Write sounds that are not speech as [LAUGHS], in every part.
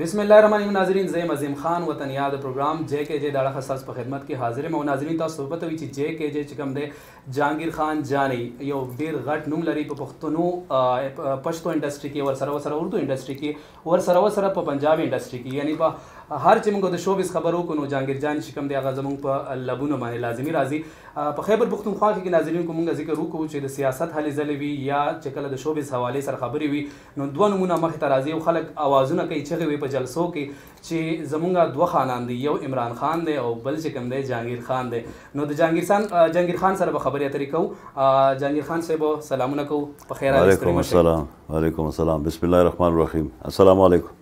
بسم الله الرحمن الرحیم ناظرین زه مزیم خان وطن یاد پروګرام جے کے جے داړه خاص په خدمت کې حاضر مو ناظرین تاسو په توی چې جے کے جے چکم دی جانگیر خان جانی یو ډیر غټ نوم لري په پښتنو پښتو انډستری کې ور سره سره اردو انډستری کې ور سره سره په پنجابي انډستری کې یعنی په هر چې موږ د شوبز خبرو کو نو جانګیر جان شکم دی هغه زموږ په لبونو باندې لازمی راځي په خیبر پختونخوا کې ناظرین کو موږ ذکر وکړو چې د سیاست حل زلوي یا چې کله د شوبز حواله سره خبرې وي نو دوه نمونه مخ ته راځي او خلک اوازونه کوي چې وي په جلسو کې چې زموږ دوه خاندان دي یو عمران خان دی او بل چې کوم دی جانګیر خان دی نو د جانګیر خان جانګیر خان سره به خبرې اترې کوو جانګیر خان صاحب سلامونه کوو په خیر راځئ وعلیکم السلام وعلیکم السلام بسم الله الرحمن الرحیم السلام علیکم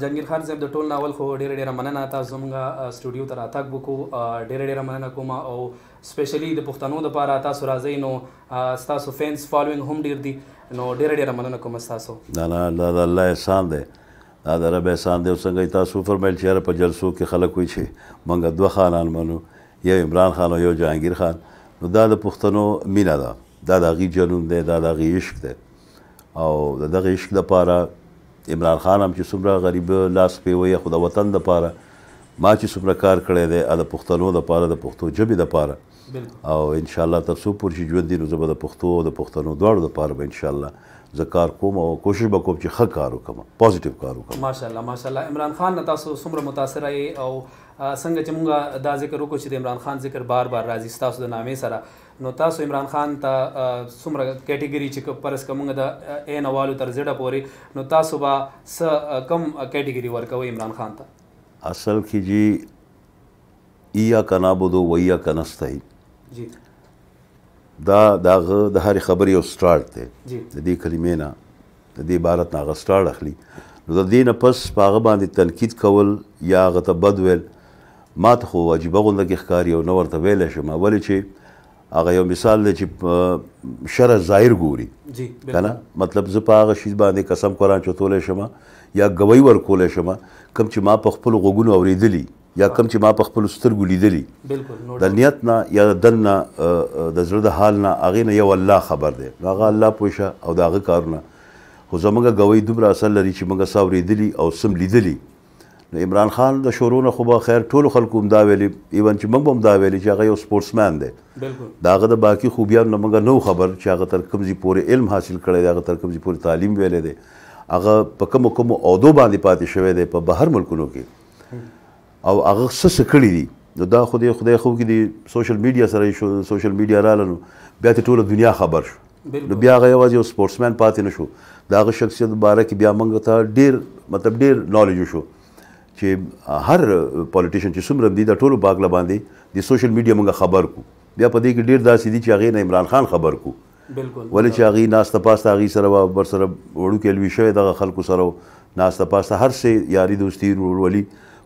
جنگیر خان صاحب د ټول ناول خو ډیر ډیر مننه تاسو زموږ سټوډیو ته راتګ وکړو ډیر ډیر مننه کوم او سپیشلی د پښتنو د لپاره تاسو راځئ نو تاسو فینس فالوینګ هم ډیر دي نو ډیر ډیر مننه کوم تاسو نه نه دا الله احسان دی دا د رب احسان دی څنګه تاسو فرمایل چې په جلسو کې خلک وي چې مونږ دوه خانان منو یو عمران خان او یو جهانگیر خان نو دا د پښتنو مینا ده دا د غي جنون دی دا د غي عشق دی او د دغه عشق لپاره عمران خان هم چې څومره غریب لاس پې وی خو د وطن دپاره ما چې څومره کار کړی دی د پښتنو دپاره د پښتو ژبې دپاره او انشاءالله تر څو پورې چې ژوند دي نو زه به د پښتو او د پښتنو دواړو دپاره به انشاءالله زه کار کوم او کوشش به کوم چې ښه کار وکړم پوزټیو کار وکړم ماشاءالله ماشاءالله عمران خان تاسو څومره متاثر یې او څنګه چې موږ دا ذکر وکړو چې د عمران خان ذکر بار بار راځي ستاسو د نامې سره نو تاسو عمران خان ته څومره کیټګری چې پرس کومه د ا نوالو تر زړه پورې نو تاسو به س کم کیټګری ورکوي عمران خان ته اصل کې جی ایا کنا بده ویا کنستای جی دا داغه د هر خبري او سٹارټ ته د دې کلمې نه د دې عبارت نه غسټارټ اخلي نو د دې نه پس پاغه باندې تنقید کول یا غته بد ویل ما ته خو واجبه غونډه کې ښکاری او نور ته ویل شمه ولې چې هغه یو مثال دی چې شرع ظاهر ګوري کنه مطلب زه په هغه شی باندې قسم قرآن چتولې شمه یا گوی ورکولې شمه کم چې ما په خپل غوګونو اوریدلی یا کم چې ما په خپل سترګو لیدلی د نیت نه یا د دن نه د زړه د حال نه هغې نه یو الله خبر دی هغه الله پوه شه او د هغه کارونه خو زموږ گوی دومره اثر لري چې موږ څه اوریدلي او سم لیدلی نو عمران خان د شورونه خو به خیر ټول خلکو هم دا ویلي ایون چې موږ هم دا ویلي چې هغه یو سپورټسمن دی بالکل دا هغه د باقي خوبیانو نه موږ نو خبر چې هغه تر کوم ځای پورې علم حاصل کړی دی هغه تر کوم ځای پورې تعلیم ویلی دی هغه په کومو کومو عہدو باندې پاتې شوی دی په بهر ملکونو کې او هغه څه څه کړي دي نو دا خدای خدای خو کې دی سوشل میډیا سره سوشل میډیا رااله نو بیا ته ټول دنیا خبر شو نو بیا هغه یوازې یو سپورټسمن پاتې نشو دا هغه شخصیت باره کې بیا موږ ته ډیر مطلب ډیر نالج شو چې هر پولیټیشن چې څومره دی د ټولو باغله باندې د سوشل میډیا موږ خبر کو بیا په دې کې ډیر داسې دي چې هغه نه عمران خان خبر کو بالکل ولې چې هغه ناس ته پاسته هغه سره بر سره وړو کې لوي شوی دغه خلکو سره ناس ته پاسته هر څه یاري دوستي ورولي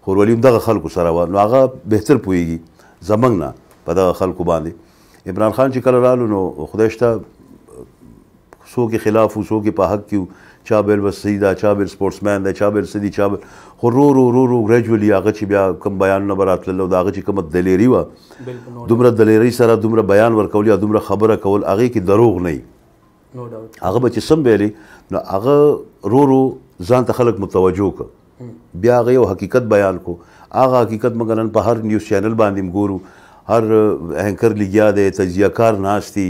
خورولي دغه خلکو سره نو هغه بهتر پويږي زمنګ نه په دغه خلکو باندې عمران خان چې کله رالو نو خدای شته سو کې خلاف وو سو کې په حق کې چا بل وسی دا چا بل سپورټسمن دا چا بل سدي چا بل خو رو رو رو رو ګریجولی هغه چې بیا کوم بیان نه براتللو دا هغه چې کوم دلیری و دومره دلیری سره دومره بیان ورکول یا دومره خبره کول هغه کې دروغ نه نو ډاوټ هغه به چې سم ویلي نو هغه رو رو ځان ته خلک متوجه ک بیا هغه یو حقیقت بیان کو هغه حقیقت مګنن په هر نیوز چینل باندې ګورو هر هنکر لګیا دی تجزیه کار ناشتي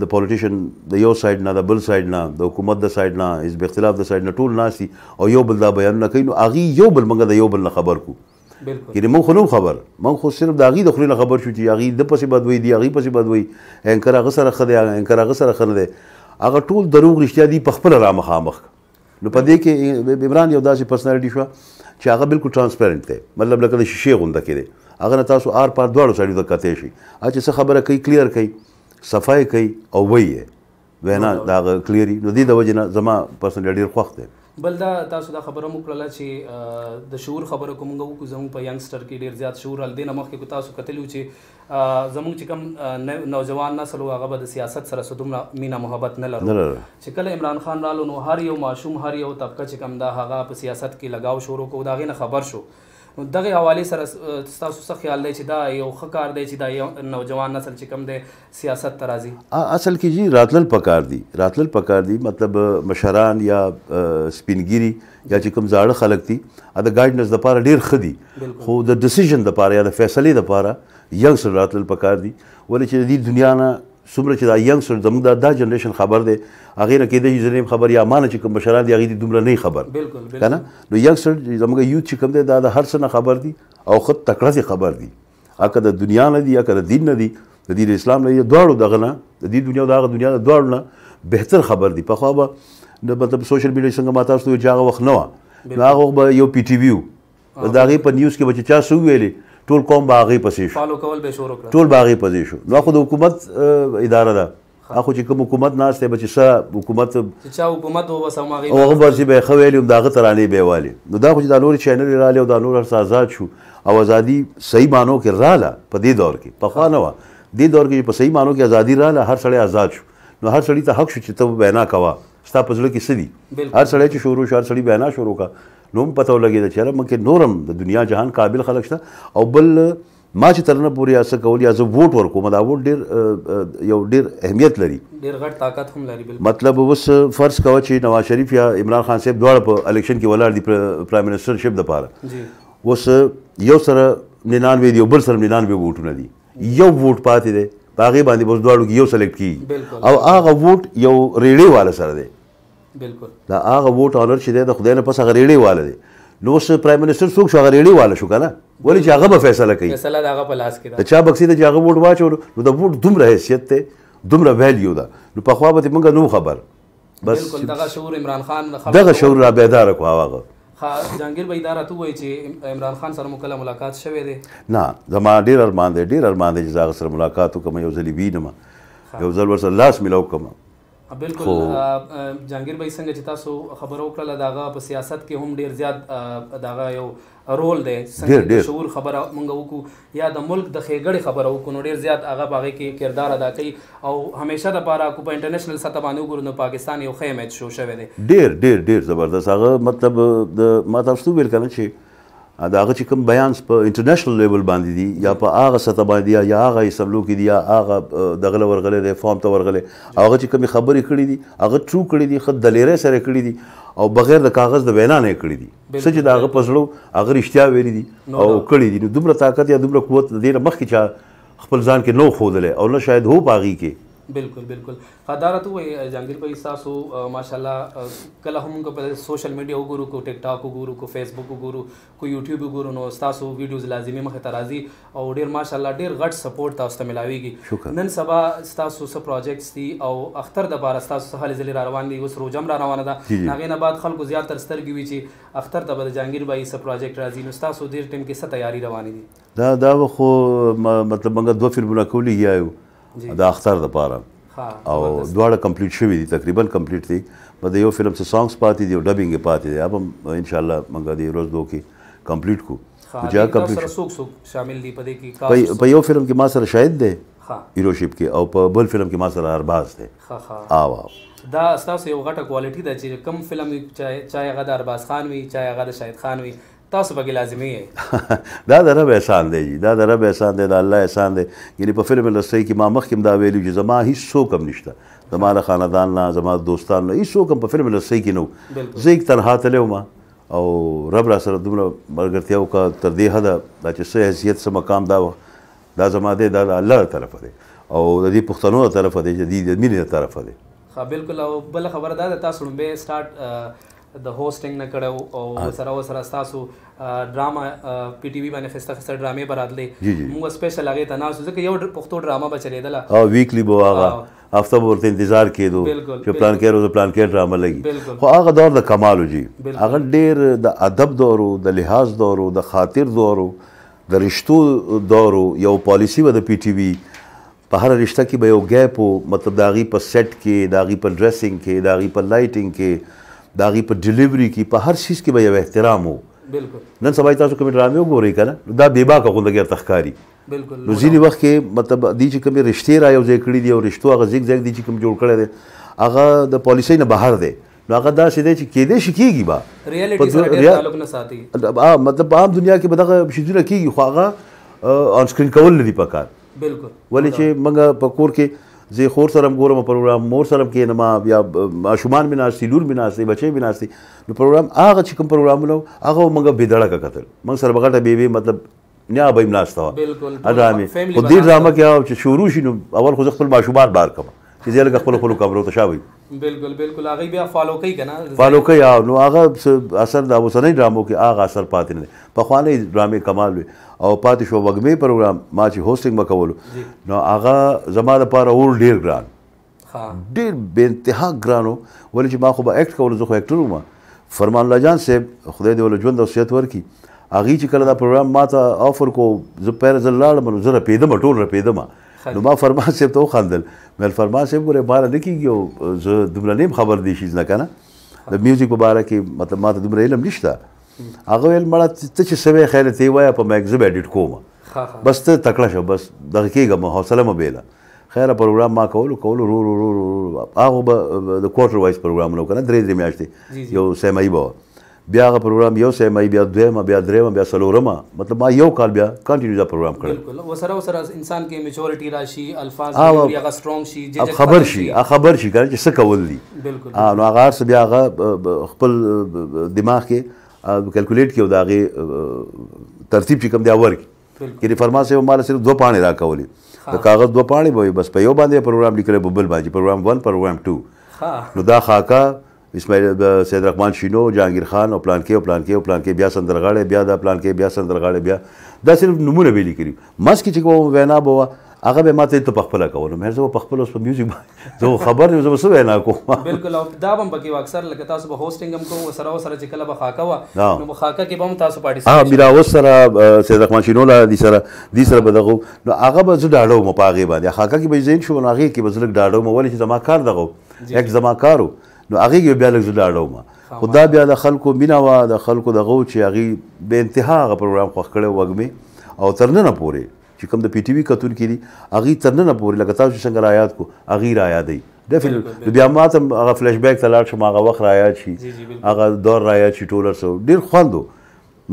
د پولیټیشن د یو سایډ نه د بل سایډ نه د حکومت د سایډ نه حزب اختلاف د سایډ نه ټول ناسي او یو بل دا بیان نه کوي نو اغي یو بل منګه د یو بل نه خبر کو یعنی مونږ خو نو خبر مونږ خو صرف د اغي د خلینو خبر شو چې اغي د پسې بد وای دی اغي پسې بد وای انکر هغه سره خدای انکر هغه سره خنه دی هغه ټول دروغ رښتیا دي په خپل را مخامخ نو په دې کې عمران یو داسې پرسنالټي شو چې هغه بالکل ترانسپیرنت دی مطلب لکه د شیشې غونډه کې دی هغه تاسو آر پار دواړو سړیو ته کتې شي اچ څه خبره کوي کلیر کوي صفای کوي او وایي وینا دا کلیری نو دې د وجنه زما پرسنل ډیر خوښ دی بل دا تاسو دا خبره مو کړله چې د شعور خبره کومه وکړو زموږ په ینګستر کې ډیر زیات شعور ال دینه مخکې تاسو کتلو چې زموږ چې کوم نوځوان نسل هغه به د سیاست سره ستومره مینا محبت نه لرو چې کله عمران خان رالو نو هر یو ماشوم هر یو طبقه چې کوم دا هغه په سیاست کې لگاو شروع کو دا غي نه خبر شو دغه حواله سره تاسو څه خیال دی چې دا یو خکار دی چې دا نوجوان نسل چې کم دی سیاست ترازی اصل کې جی راتلل پکار دی راتلل پکار دی مطلب مشران یا سپینګيري یا چې کوم زاړه خلک دي دا ګایډنس د پاره ډیر خدي خو د ډیسیژن د پاره یا د فیصله د پاره یو سره راتلل پکار دی ولې چې د دنیا نه څومره چې دا ینګ سر زموږ دا دا جنریشن خبر دی هغې نه کېدای شي زه خبر یا ما نه چې کوم مشران دي هغې دي دومره نه خبر که نه نو ینګ سر زموږ یوت چې کوم دی دا د هر څه نه خبر دي او ښه تکړه سي خبر دي هکه د دنیا نه دي هکه د دین نه دي د دین اسلام نه دي دواړو دغه نه د دې دنیا او دغه دنیا د دواړو نه بهتر خبر دي پخوا به د مطلب سوشل میډیا څنګه ما تاسو ته چې هغه وخت نه وه نو هغه به یو پی ټي وي د هغې په نیوز کې به چې چا څه وویلې ټول قوم باغی پسې شو فالو کول به شروع کړ ټول باغی پسې شو نو خو د حکومت اداره ده اخو چې کوم حکومت ناس ته بچ سه حکومت چې حکومت و بس ما غي او بس به خویل هم داغه ترانی به والی نو دا خو چې د نور چینل رااله او د نور آزاد شو او ازادي صحیح مانو کې رااله په دې دور کې په خانه وا دې دور کې په صحیح مانو کې ازادي رااله هر سړی آزاد شو نو هر سړی ته حق شو چې ته بینا کوا ستا پزړه کې سدي هر سړی چې شروع شو هر سړی بینا شروع کا نو هم پته ولګېده چې یاره مونږ کې نور هم د دنیا جهان قابل خلک شته او بل ما چې ترنه پورې اسه کول یا زه ووټ ورکوم دا ووټ ډیر یو ډیر اهمیت لري ډیر غټ طاقت هم لري بالکل مطلب اوس فرض کوه چې نواز شریف یا عمران خان صاحب دواړه په الیکشن کې ولاړ دي پرایم منسٹر شپ د پاره جی اوس یو سره 99 دی بل سره 99 ووټونه دي یو ووټ پاتې دی هغه باندې اوس دواړو کې یو سلیکټ کیږي او هغه ووټ یو ریړې والا سره دی بالکل دا هغه ووټ اونر چې دی د خدای نه پس هغه ریړې واله دی نو اوس پرایم منسٹر څوک شو هغه ریړې واله شو کنه ولې چې هغه به فیصله کوي فیصله د هغه په لاس کې ده چا بکسي د هغه ووټ واچو نو د ووټ دومره حیثیت ته دومره ویلیو ده نو په خوا به موږ نو خبر بس بالکل دغه شعور عمران خان دغه شعور را بیدار کو هغه جانګیر به اداره ته وایي چې عمران خان سره مو کله ملاقات شوه دی نه زما ډیر ارمان دی ډیر ارمان دی چې زغ سره ملاقات وکم یو ځلی وینم یو ځل ورسره لاس ملاو کوم بالکل جانگیر بھائی څنګه چې تاسو خبر وکړه داغه په سیاست کې هم ډیر زیات داغه یو رول دی څنګه شعور خبره مونږ وکړو یا د ملک د خېګړې خبره وکړو نو ډیر زیات هغه باغې کې کردار ادا کوي او همیشه د پاره کو په انټرنیشنل سطح باندې وګورو نو پاکستان یو خیمه شو شوی دی ډیر ډیر ډیر زبردست هغه مطلب د ما تاسو ویل کله چې دا هغه چې کوم بیانس په انټرنیشنل لیول باندې دي یا په هغه سطح باندې یا هغه سبلو کې دي یا هغه دغله ورغله ریفارم ته ورغله هغه چې کوم خبرې کړې دي هغه ټرو کړې دي خد دلیرې سره کړې دي او بغیر د کاغذ د وینا نه کړې دي سچ دا هغه پسړو هغه رښتیا ویلي دي او کړې دي نو دومره طاقت یا دومره قوت د دې مخ کې چا خپل ځان کې نو خودله او نه شاید هو پاغي کې بالکل بالکل خدارت وې جانګیر بھائی تاسو ماشاءالله کله هم کو په سوشل میډیا وګورو کو ټیک ټاک وګورو کو فیسبوک وګورو کو یوټیوب وګورو نو تاسو ویډیوز لازمی مخه ترازی او ډیر ماشاءالله ډیر غټ سپورټ تاسو ته ملاويږي نن سبا تاسو سره پروجیکټس دي او اختر د بار تاسو سره لزل را روان دي وس روزم را روانه ده هغه نه بعد خلکو زیات تر سترګي وی چې اختر د جانګیر بھائی سره پروجیکټ راځي نو تاسو ډیر ټیم کې څه تیاری روانه دي دا دا خو مطلب موږ دوه فلمونه کولی یایو د اختر د پاره او دواړه کمپلیټ شوی دي تقریبا کمپلیټ دي مده یو فلم څه سانګز پاتې دي او ډبینګ پاتې دي هم ان شاء الله موږ دې روز دوه کې کمپلیټ کو جا کمپلیټ سوک سوک شامل دي پدې کې په یو فلم کې ما سره شاهد دی هیروشپ کې او په بل فلم کې ما سره ارباز دی ها ها دا تاسو یو غټه کوالټي ده چې کم فلم چا چا غدا ارباز خان وي چا غدا شاهد خان وي تاسو به لازمی [LAUGHS] دا د رب احسان دی دا د رب احسان دی د الله احسان دی یعنی په فلم لسته کې ما مخکې دا ویلو چې زما هیڅ څوک هم نشته زما له خاندان نه زما دوستان نه هیڅ څوک هم په فلم لسته کې نو زه یک تنها تللی وم او رب را سره دومره ملګرتیا وکړه تر دې حده دا چې څه حیثیت څه مقام دا دا زما دی دا د الله طرفه دی او د دې پښتنو طرفه دی د دې د مینې طرفه دی ښه بالکل او بله خبره دا ده تاسو لومبې سټارټ د هوستنګ نه کړو او سره سره تاسو ډراما پی ټی وی باندې فستا فستا ډرامې برادلې موږ سپیشل هغه ته ناسو ځکه یو پښتو ډراما بچلېدله او ویکلی بو هغه هفته ورته انتظار کېدو چې پلان کې روز پلان کې ډراما لګي خو هغه دور د کمالو جی هغه ډیر د ادب دورو د لحاظ دورو د خاطر دورو د رشتو دورو یو پالیسی و د پی ټی وی په هر رشتہ کې به یو ګیپ مطلب داغي په سیټ کې داغي په ډریسینګ کې داغي په لایټینګ کې دا غي په ډیلیوري کې په هر شیز کې به یو احترام وو بالکل نن سبا تاسو کوم ډرامې وګورئ کنه دا بې باکه غونډه ګر تخکاری بالکل نو ځینې وخت کې مطلب دي چې کوم رښتې را یو ځای کړی دی او رښتو هغه زیګ زیګ دي چې کوم جوړ کړی دی هغه د پالیسۍ نه بهر دی نو هغه دا سیده چې کېدې شي کېږي با ریالټي سره تعلق نه ساتي مطلب عام دنیا کې به دغه شیزونه کېږي خو هغه آن سکرین کول لري پکار بالکل ولې چې موږ په کور کې زه خور سره ګورم پروګرام مور سره کې نما یا ماشومان بنا سي لور بنا سي بچي بنا سي نو پروګرام هغه چې کوم پروګرام نو هغه موږ بيدړه کا قتل موږ سره بغټه بیبي مطلب نه به املاس تا بالکل ادامه خو دې ډرامه کې چې شروع شینو اول خو خپل ماشومان بار کما چې دې لګ خپل خپل کمرو ته شاوي بالکل بالکل هغه بیا فالو کوي کنه فالو کوي نو هغه اثر د اوسنۍ ډرامو کې هغه اثر پاتې نه په خواني ډرامې کمال وي او پاتې شو وګمې پروګرام ما چې هوستینګ وکولو نو هغه زما لپاره اور ډیر ګران ډیر به انتها ګرانو ولې چې ما خو به اکټ کول زه خو اکټر وم فرمان الله جان صاحب خدای دې ول ژوند او صحت ورکړي اغي چې کله دا پروګرام ما ته آفر کو زه پیر زلاړ منو زه رپیدم ټول رپیدم نو ما فرمان صاحب ته وخندل مې فرمان صاحب ګوره ماره نه کېږي او زه دومره نه خبر دی شیز نه کنه د میوزیک په باره کې مطلب ما ته دومره علم نشته هغه ویل مړه ته چې سوي خیر ته وایه په مګزب ایډیټ کوم بس ته تکړه شو بس دغه کېږم حوصله مې بیله خیره پروګرام ما کولو کولو رو رو رو رو هغه به د کوارټر وایز پروګرام نو کنه درې درې میاشتې یو سیمه ای به بیا هغه پروګرام یو سه مې بیا دویم بیا دریم بیا سلورم مطلب ما یو کال بیا کنټینیو دا پروګرام کړل بالکل وسره وسره انسان کې میچورټی راشي الفاظ بیا هغه سترونګ شي چې خبر شي خبر شي کار چې څه کول دي بالکل نو هغه سره بیا هغه خپل دماغ کې کیلکولیټ کې داغه ترتیب چې کوم دی ورک کې فرما سه مال صرف دوه پاڼې را کولې د کاغذ دوه پاڼې به بس په یو باندې پروګرام لیکل بل باندې پروګرام 1 پروګرام 2 نو دا خاکه اسماعیل سید رحمان شینو جهانگیر خان او پلان کې او پلان کې او پلان کې بیا سندرغاړی بیا دا پلان کې بیا سندرغاړی بیا دا صرف نمونه به لیکلي مس کې چې کوم وینا به وه هغه به ماته ته پخپله کوله مې زه پخپله اوس په میوزیک باندې زه خبر نه زه څه وینا کوم [LAUGHS] بالکل او دا هم پکې اکثر لکه تاسو به هوسټینګ هم کوو سره سره چې کله به خاکه وا نو خاکه کې به هم تاسو پارټیسپیټ ها میرا اوس سره سید رحمان شینو لا دي سره دي سره به دغه نو هغه به زه ډاډو مو پاغه باندې خاکه کې به زین شو نو هغه کې به زه ډاډو مو ولې چې زما کار دغه یک زما کارو نو هغه یې بیا لږ لاړو ما خدا بیا د خلکو مینا وا د خلکو دغه چې هغه به انتها غ پروګرام خوښ کړو وګمه او ترنه نه پوره چې کوم د پی ټی وی کتون کړي هغه ترنه نه پوره لګتاو چې څنګه آیات کو هغه را یاد دی ډیفینټ بیا ماته هغه فلیش بیک تلاړ شم هغه وخت را یاد شي هغه دور را یاد شي ټولر سو ډیر خوندو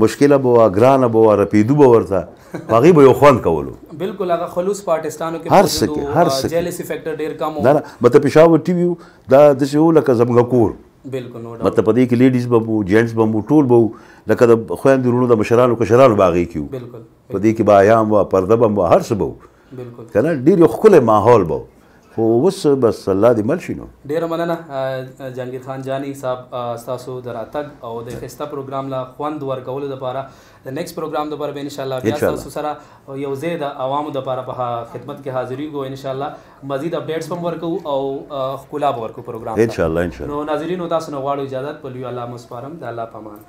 مشکله بوا ګرانه بوا رپیدو بوا ورته هغه به یو خوند کولو بالکل هغه خلوص پاکستانو کې هر څه کې هر څه جیلسی فیکٹر ډیر کم نه نه مته پېښور ټي وی دا د څه لکه زمګه کور بالکل نو مطلب پدې کې لیډیز بمو جینټس بمو ټول بمو لکه د خویندې ورونو د مشرانو کشرانو باغې کیو بالکل پدې کې با ایام وا پرده بمو هر څه بمو بالکل کنه ډیر یو خله ماحول بمو خو اوس بس الله دې مل شي نو ډیره مننه جانگیر خان جانی صاحب تاسو دراتګ او د خستا پروګرام لا خوند ورکول د لپاره د نیکست پروګرام د لپاره به ان شاء الله بیا تاسو سره یو ځای د عوامو د لپاره په خدمت کې حاضرې کو ان شاء الله مزید اپډیټس هم ورکو او خلا ورکو پروګرام ان شاء الله ان شاء الله نو ناظرینو تاسو نو غواړو اجازه په لوی الله مسفرم د الله پامان